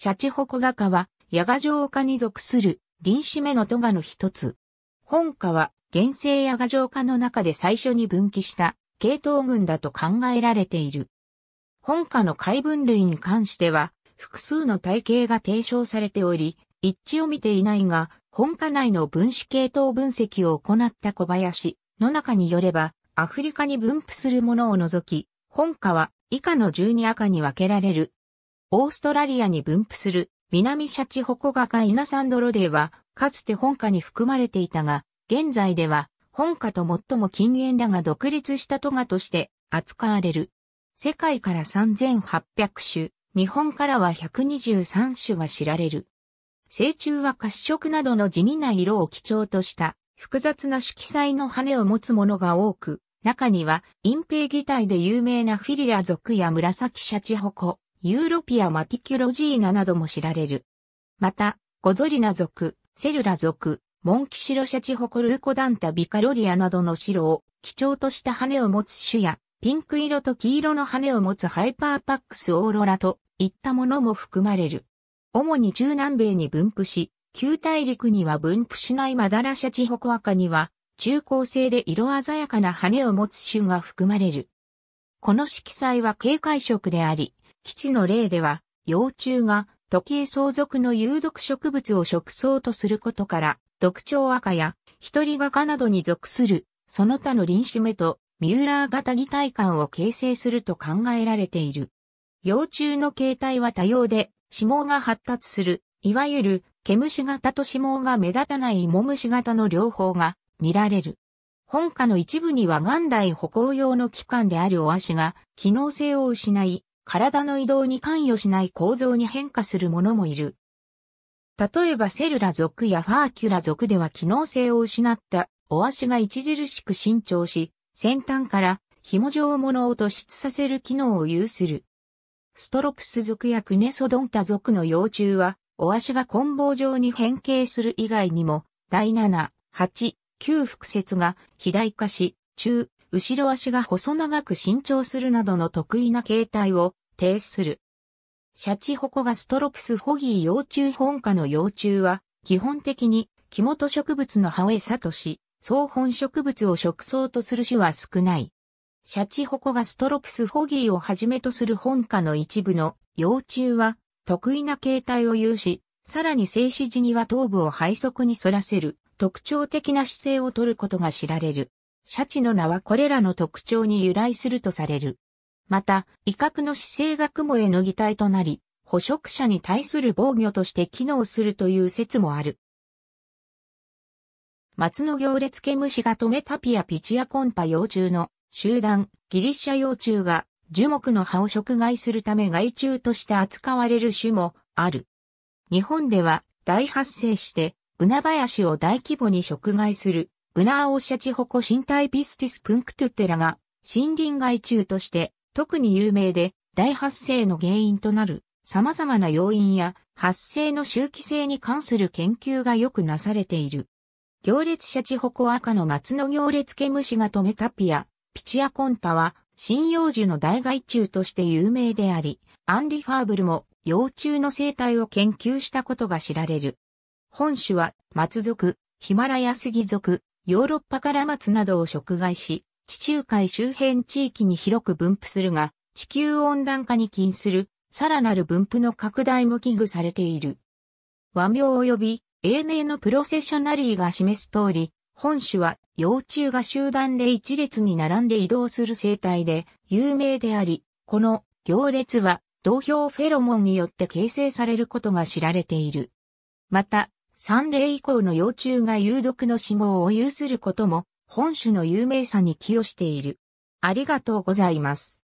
シャチホコガカは、ヤガ城下に属する、臨死目のトガの一つ。本家は、原生ヤガ城下の中で最初に分岐した、系統群だと考えられている。本家の海分類に関しては、複数の体系が提唱されており、一致を見ていないが、本家内の分子系統分析を行った小林の中によれば、アフリカに分布するものを除き、本家は以下の12赤に分けられるオーストラリアに分布する南シャチホコガかイナサンドロデーは、かつて本家に含まれていたが、現在では本家と最も近縁だが独立したトガとして扱われる。世界から3800種、日本からは123種が知られる。成虫は褐色などの地味な色を基調とした複雑な色彩の羽を持つものが多く、中には隠蔽擬態で有名なフィリラ族や紫シャチホコ、ユーロピアマティキュロジーナなども知られる。また、ゴゾリナ族、セルラ族、モンキシロシャチホコルーコダンタビカロリアなどの白を基調とした羽を持つ種や、ピンク色と黄色の羽を持つハイパーパックスオーロラといったものも含まれる。主に中南米に分布し、旧大陸には分布しないマダラシャチホコアカには、中高生で色鮮やかな羽を持つ種が含まれる。この色彩は警戒色であり、基地の例では、幼虫が時計相続の有毒植物を食草とすることから、毒徴赤や一人画家などに属する、その他の臨死目とミューラー型擬態感を形成すると考えられている。幼虫の形態は多様で、脂肪が発達する、いわゆる毛虫型と脂肪が目立たない芋虫型の両方が見られる。本科の一部には元来歩行用の器官であるお足が機能性を失い、体の移動に関与しない構造に変化するものもいる。例えばセルラ族やファーキュラ族では機能性を失ったお足が著しく伸長し、先端から紐状物を突出させる機能を有する。ストロプス族やクネソドンタ族の幼虫は、お足が棍棒状に変形する以外にも、第7、8、9腹節が肥大化し、中、後ろ足が細長く伸長するなどの得意な形態を呈する。シャチホコガストロプスホギー幼虫本科の幼虫は、基本的に、木本植物の葉を餌とし、草本植物を食草とする種は少ない。シャチホコガストロプスホギーをはじめとする本科の一部の幼虫は、得意な形態を有し、さらに静止時には頭部を背側に反らせる、特徴的な姿勢をとることが知られる。シャチの名はこれらの特徴に由来するとされる。また、威嚇の姿勢が雲への擬態となり、捕食者に対する防御として機能するという説もある。松の行列ム虫が止めタピアピチアコンパ幼虫の集団ギリシャ幼虫が樹木の葉を食害するため害虫として扱われる種もある。日本では大発生してウナ林を大規模に食害するウナーオシャチホコ身体ピスティスプンクトゥテラが森林害虫として特に有名で、大発生の原因となる様々な要因や発生の周期性に関する研究がよくなされている。行列シャチホコ赤の松の行列毛虫が止めタピア、ピチアコンパは、針葉樹の大害虫として有名であり、アンリ・ファーブルも幼虫の生態を研究したことが知られる。本種は、松属、ヒマラヤスギ族、ヨーロッパから松などを食害し、地中海周辺地域に広く分布するが、地球温暖化に起因する、さらなる分布の拡大も危惧されている。和名及び、英名のプロセッショナリーが示す通り、本種は幼虫が集団で一列に並んで移動する生態で有名であり、この行列は同票フェロモンによって形成されることが知られている。また、三例以降の幼虫が有毒の死亡を有することも本種の有名さに寄与している。ありがとうございます。